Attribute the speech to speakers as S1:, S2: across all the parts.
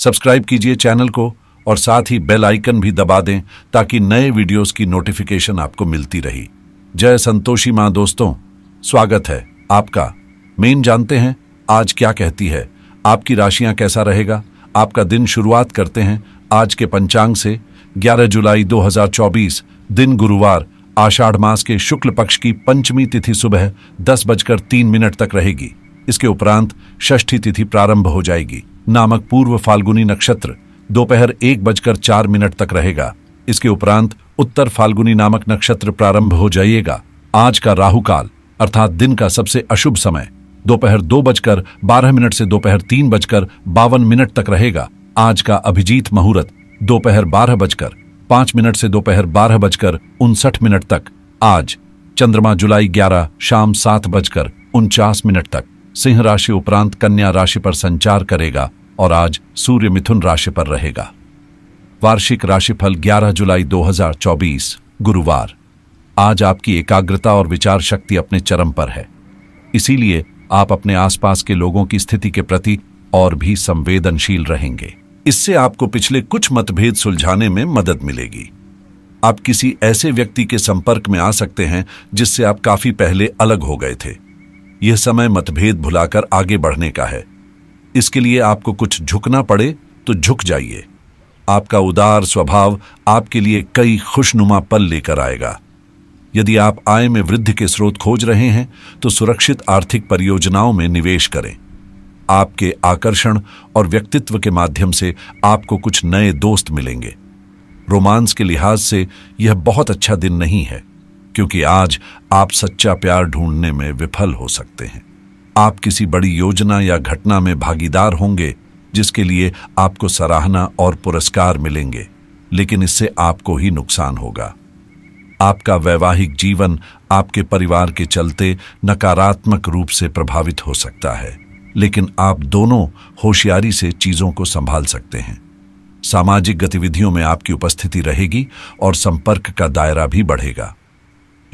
S1: subscribe कीजिए channel को और साथ ही बेल आइकन भी दबा दें ताकि नए वीडियोस की नोटिफिकेशन आपको मिलती रही जय संतोषी माँ दोस्तों स्वागत है आपका मेन जानते हैं आज क्या कहती है आपकी राशियां कैसा रहेगा आपका दिन शुरुआत करते हैं आज के पंचांग से 11 जुलाई 2024 दिन गुरुवार आषाढ़ मास के शुक्ल पक्ष की पंचमी तिथि सुबह दस बजकर तीन मिनट तक रहेगी इसके उपरांत षष्ठी तिथि प्रारंभ हो जाएगी नामक पूर्व फाल्गुनी नक्षत्र दोपहर एक बजकर चार मिनट तक रहेगा इसके उपरांत उत्तर फाल्गुनी नामक नक्षत्र प्रारंभ हो जाइएगा आज का राहु काल अर्थात दिन का सबसे अशुभ समय दोपहर दो बजकर बारह मिनट से दोपहर तीन बजकर बावन मिनट तक रहेगा आज का अभिजीत मुहूर्त दोपहर बारह बजकर पांच मिनट से दोपहर बारह बजकर उनसठ मिनट तक आज चंद्रमा जुलाई ग्यारह शाम सात बजकर उनचास मिनट तक सिंह राशि उपरांत कन्या राशि पर संचार करेगा और आज सूर्य मिथुन राशि पर रहेगा वार्षिक राशिफल 11 जुलाई 2024 गुरुवार आज आपकी एकाग्रता और विचार शक्ति अपने चरम पर है इसीलिए आप अपने आसपास के लोगों की स्थिति के प्रति और भी संवेदनशील रहेंगे इससे आपको पिछले कुछ मतभेद सुलझाने में मदद मिलेगी आप किसी ऐसे व्यक्ति के संपर्क में आ सकते हैं जिससे आप काफी पहले अलग हो गए थे यह समय मतभेद भुलाकर आगे बढ़ने का है इसके लिए आपको कुछ झुकना पड़े तो झुक जाइए आपका उदार स्वभाव आपके लिए कई खुशनुमा पल लेकर आएगा यदि आप आय में वृद्धि के स्रोत खोज रहे हैं तो सुरक्षित आर्थिक परियोजनाओं में निवेश करें आपके आकर्षण और व्यक्तित्व के माध्यम से आपको कुछ नए दोस्त मिलेंगे रोमांस के लिहाज से यह बहुत अच्छा दिन नहीं है क्योंकि आज आप सच्चा प्यार ढूंढने में विफल हो सकते हैं आप किसी बड़ी योजना या घटना में भागीदार होंगे जिसके लिए आपको सराहना और पुरस्कार मिलेंगे लेकिन इससे आपको ही नुकसान होगा आपका वैवाहिक जीवन आपके परिवार के चलते नकारात्मक रूप से प्रभावित हो सकता है लेकिन आप दोनों होशियारी से चीज़ों को संभाल सकते हैं सामाजिक गतिविधियों में आपकी उपस्थिति रहेगी और संपर्क का दायरा भी बढ़ेगा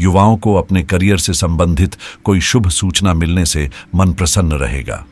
S1: युवाओं को अपने करियर से संबंधित कोई शुभ सूचना मिलने से मन प्रसन्न रहेगा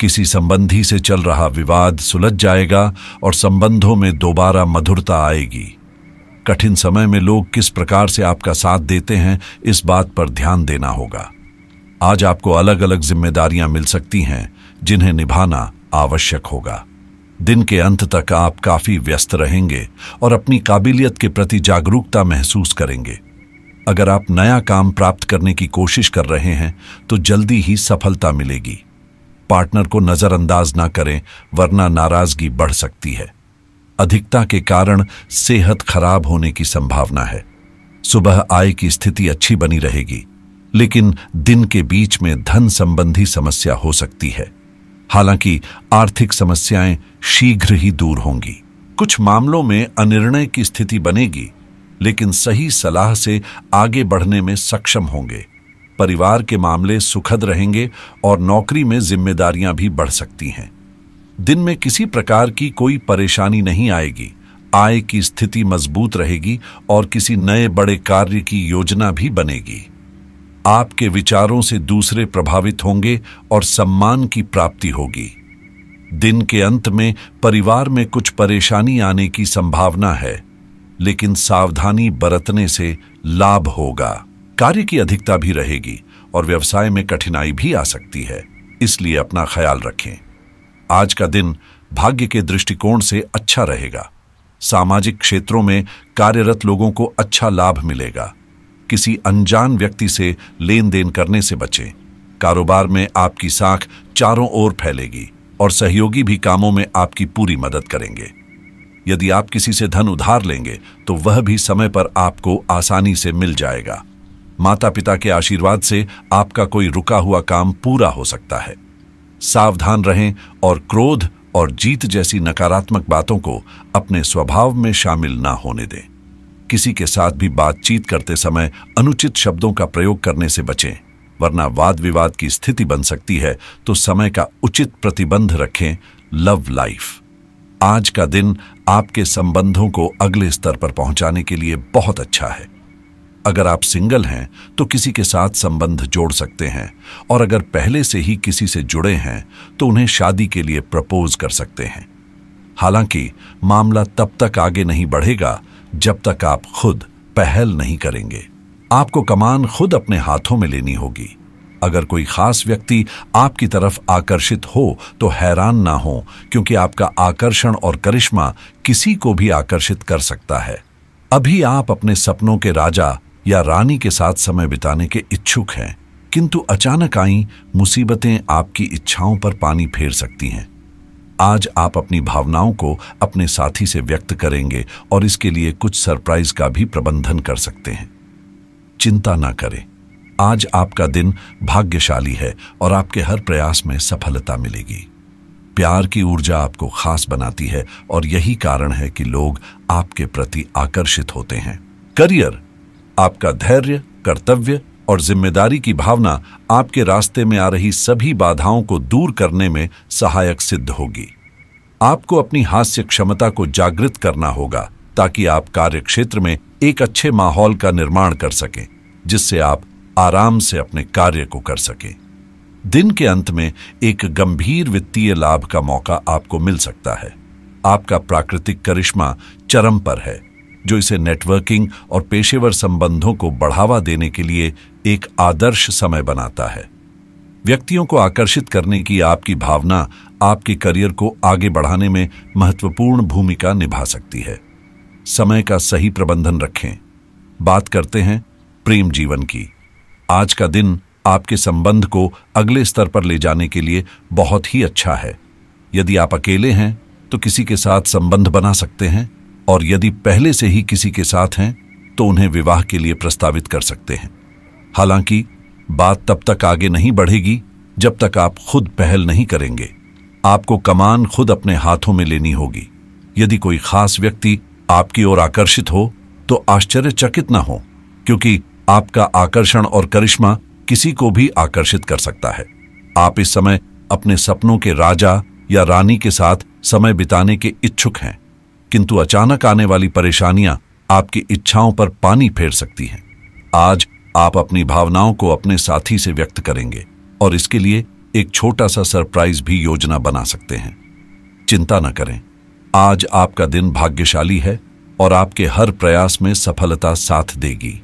S1: किसी संबंधी से चल रहा विवाद सुलझ जाएगा और संबंधों में दोबारा मधुरता आएगी कठिन समय में लोग किस प्रकार से आपका साथ देते हैं इस बात पर ध्यान देना होगा आज आपको अलग अलग जिम्मेदारियां मिल सकती हैं जिन्हें निभाना आवश्यक होगा दिन के अंत तक आप काफी व्यस्त रहेंगे और अपनी काबिलियत के प्रति जागरूकता महसूस करेंगे अगर आप नया काम प्राप्त करने की कोशिश कर रहे हैं तो जल्दी ही सफलता मिलेगी पार्टनर को नज़रअंदाज ना करें वरना नाराज़गी बढ़ सकती है अधिकता के कारण सेहत खराब होने की संभावना है सुबह आय की स्थिति अच्छी बनी रहेगी लेकिन दिन के बीच में धन संबंधी समस्या हो सकती है हालांकि आर्थिक समस्याएं शीघ्र ही दूर होंगी कुछ मामलों में अनिर्णय की स्थिति बनेगी लेकिन सही सलाह से आगे बढ़ने में सक्षम होंगे परिवार के मामले सुखद रहेंगे और नौकरी में जिम्मेदारियां भी बढ़ सकती हैं दिन में किसी प्रकार की कोई परेशानी नहीं आएगी आय की स्थिति मजबूत रहेगी और किसी नए बड़े कार्य की योजना भी बनेगी आपके विचारों से दूसरे प्रभावित होंगे और सम्मान की प्राप्ति होगी दिन के अंत में परिवार में कुछ परेशानी आने की संभावना है लेकिन सावधानी बरतने से लाभ होगा कार्य की अधिकता भी रहेगी और व्यवसाय में कठिनाई भी आ सकती है इसलिए अपना ख्याल रखें आज का दिन भाग्य के दृष्टिकोण से अच्छा रहेगा सामाजिक क्षेत्रों में कार्यरत लोगों को अच्छा लाभ मिलेगा किसी अनजान व्यक्ति से लेन देन करने से बचें कारोबार में आपकी साख चारों ओर फैलेगी और सहयोगी भी कामों में आपकी पूरी मदद करेंगे यदि आप किसी से धन उधार लेंगे तो वह भी समय पर आपको आसानी से मिल जाएगा माता पिता के आशीर्वाद से आपका कोई रुका हुआ काम पूरा हो सकता है सावधान रहें और क्रोध और जीत जैसी नकारात्मक बातों को अपने स्वभाव में शामिल ना होने दें किसी के साथ भी बातचीत करते समय अनुचित शब्दों का प्रयोग करने से बचें वरना वाद विवाद की स्थिति बन सकती है तो समय का उचित प्रतिबंध रखें लव लाइफ आज का दिन आपके संबंधों को अगले स्तर पर पहुंचाने के लिए बहुत अच्छा है अगर आप सिंगल हैं तो किसी के साथ संबंध जोड़ सकते हैं और अगर पहले से ही किसी से जुड़े हैं तो उन्हें शादी के लिए प्रपोज कर सकते हैं हालांकि मामला तब तक आगे नहीं बढ़ेगा जब तक आप खुद पहल नहीं करेंगे आपको कमान खुद अपने हाथों में लेनी होगी अगर कोई खास व्यक्ति आपकी तरफ आकर्षित हो तो हैरान ना हो क्योंकि आपका आकर्षण और करिश्मा किसी को भी आकर्षित कर सकता है अभी आप अपने सपनों के राजा या रानी के साथ समय बिताने के इच्छुक हैं किंतु अचानक आई मुसीबतें आपकी इच्छाओं पर पानी फेर सकती हैं आज आप अपनी भावनाओं को अपने साथी से व्यक्त करेंगे और इसके लिए कुछ सरप्राइज का भी प्रबंधन कर सकते हैं चिंता ना करें आज आपका दिन भाग्यशाली है और आपके हर प्रयास में सफलता मिलेगी प्यार की ऊर्जा आपको खास बनाती है और यही कारण है कि लोग आपके प्रति आकर्षित होते हैं करियर आपका धैर्य कर्तव्य और जिम्मेदारी की भावना आपके रास्ते में आ रही सभी बाधाओं को दूर करने में सहायक सिद्ध होगी आपको अपनी हास्य क्षमता को जागृत करना होगा ताकि आप कार्य क्षेत्र में एक अच्छे माहौल का निर्माण कर सकें जिससे आप आराम से अपने कार्य को कर सके दिन के अंत में एक गंभीर वित्तीय लाभ का मौका आपको मिल सकता है आपका प्राकृतिक करिश्मा चरम पर है जो इसे नेटवर्किंग और पेशेवर संबंधों को बढ़ावा देने के लिए एक आदर्श समय बनाता है व्यक्तियों को आकर्षित करने की आपकी भावना आपके करियर को आगे बढ़ाने में महत्वपूर्ण भूमिका निभा सकती है समय का सही प्रबंधन रखें बात करते हैं प्रेम जीवन की आज का दिन आपके संबंध को अगले स्तर पर ले जाने के लिए बहुत ही अच्छा है यदि आप अकेले हैं तो किसी के साथ संबंध बना सकते हैं और यदि पहले से ही किसी के साथ हैं तो उन्हें विवाह के लिए प्रस्तावित कर सकते हैं हालांकि बात तब तक आगे नहीं बढ़ेगी जब तक आप खुद पहल नहीं करेंगे आपको कमान खुद अपने हाथों में लेनी होगी यदि कोई खास व्यक्ति आपकी ओर आकर्षित हो तो आश्चर्यचकित ना हो क्योंकि आपका आकर्षण और करिश्मा किसी को भी आकर्षित कर सकता है आप इस समय अपने सपनों के राजा या रानी के साथ समय बिताने के इच्छुक हैं किंतु अचानक आने वाली परेशानियां आपकी इच्छाओं पर पानी फेर सकती हैं आज आप अपनी भावनाओं को अपने साथी से व्यक्त करेंगे और इसके लिए एक छोटा सा सरप्राइज भी योजना बना सकते हैं चिंता न करें आज आपका दिन भाग्यशाली है और आपके हर प्रयास में सफलता साथ देगी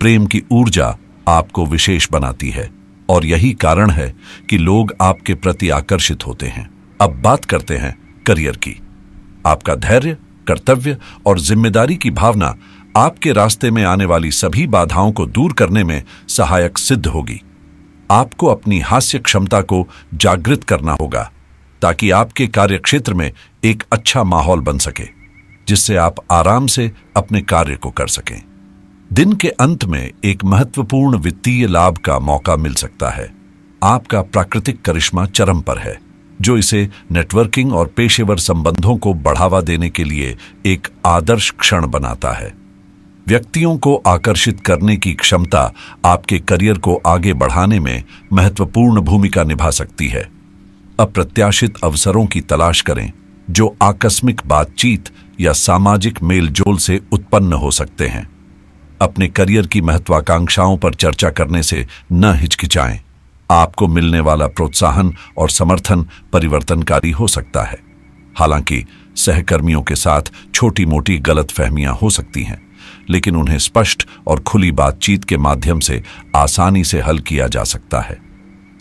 S1: प्रेम की ऊर्जा आपको विशेष बनाती है और यही कारण है कि लोग आपके प्रति आकर्षित होते हैं अब बात करते हैं करियर की आपका धैर्य कर्तव्य और जिम्मेदारी की भावना आपके रास्ते में आने वाली सभी बाधाओं को दूर करने में सहायक सिद्ध होगी आपको अपनी हास्य क्षमता को जागृत करना होगा ताकि आपके कार्यक्षेत्र में एक अच्छा माहौल बन सके जिससे आप आराम से अपने कार्य को कर सकें दिन के अंत में एक महत्वपूर्ण वित्तीय लाभ का मौका मिल सकता है आपका प्राकृतिक करिश्मा चरम पर है जो इसे नेटवर्किंग और पेशेवर संबंधों को बढ़ावा देने के लिए एक आदर्श क्षण बनाता है व्यक्तियों को आकर्षित करने की क्षमता आपके करियर को आगे बढ़ाने में महत्वपूर्ण भूमिका निभा सकती है अप्रत्याशित अवसरों की तलाश करें जो आकस्मिक बातचीत या सामाजिक मेलजोल से उत्पन्न हो सकते हैं अपने करियर की महत्वाकांक्षाओं पर चर्चा करने से न हिचकिचाएं आपको मिलने वाला प्रोत्साहन और समर्थन परिवर्तनकारी हो सकता है हालांकि सहकर्मियों के साथ छोटी मोटी गलत फहमियां हो सकती हैं लेकिन उन्हें स्पष्ट और खुली बातचीत के माध्यम से आसानी से हल किया जा सकता है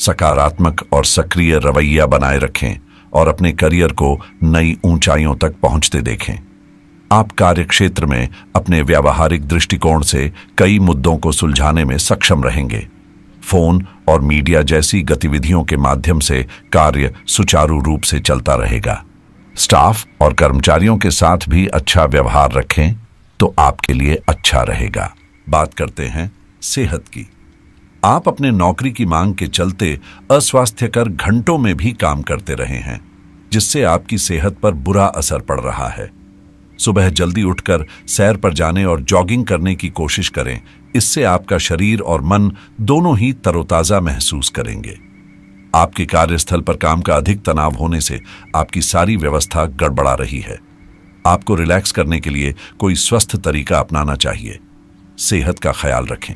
S1: सकारात्मक और सक्रिय रवैया बनाए रखें और अपने करियर को नई ऊंचाइयों तक पहुंचते देखें आप कार्यक्षेत्र में अपने व्यावहारिक दृष्टिकोण से कई मुद्दों को सुलझाने में सक्षम रहेंगे फोन और मीडिया जैसी गतिविधियों के माध्यम से कार्य सुचारू रूप से चलता रहेगा स्टाफ और कर्मचारियों के साथ भी अच्छा व्यवहार रखें तो आपके लिए अच्छा रहेगा बात करते हैं सेहत की आप अपने नौकरी की मांग के चलते अस्वास्थ्यकर घंटों में भी काम करते रहे हैं जिससे आपकी सेहत पर बुरा असर पड़ रहा है सुबह जल्दी उठकर सैर पर जाने और जॉगिंग करने की कोशिश करें इससे आपका शरीर और मन दोनों ही तरोताज़ा महसूस करेंगे आपके कार्यस्थल पर काम का अधिक तनाव होने से आपकी सारी व्यवस्था गड़बड़ा रही है आपको रिलैक्स करने के लिए कोई स्वस्थ तरीका अपनाना चाहिए सेहत का ख्याल रखें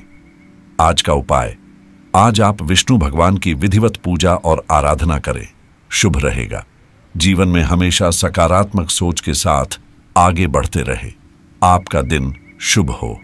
S1: आज का उपाय आज आप विष्णु भगवान की विधिवत पूजा और आराधना करें शुभ रहेगा जीवन में हमेशा सकारात्मक सोच के साथ आगे बढ़ते रहे आपका दिन शुभ हो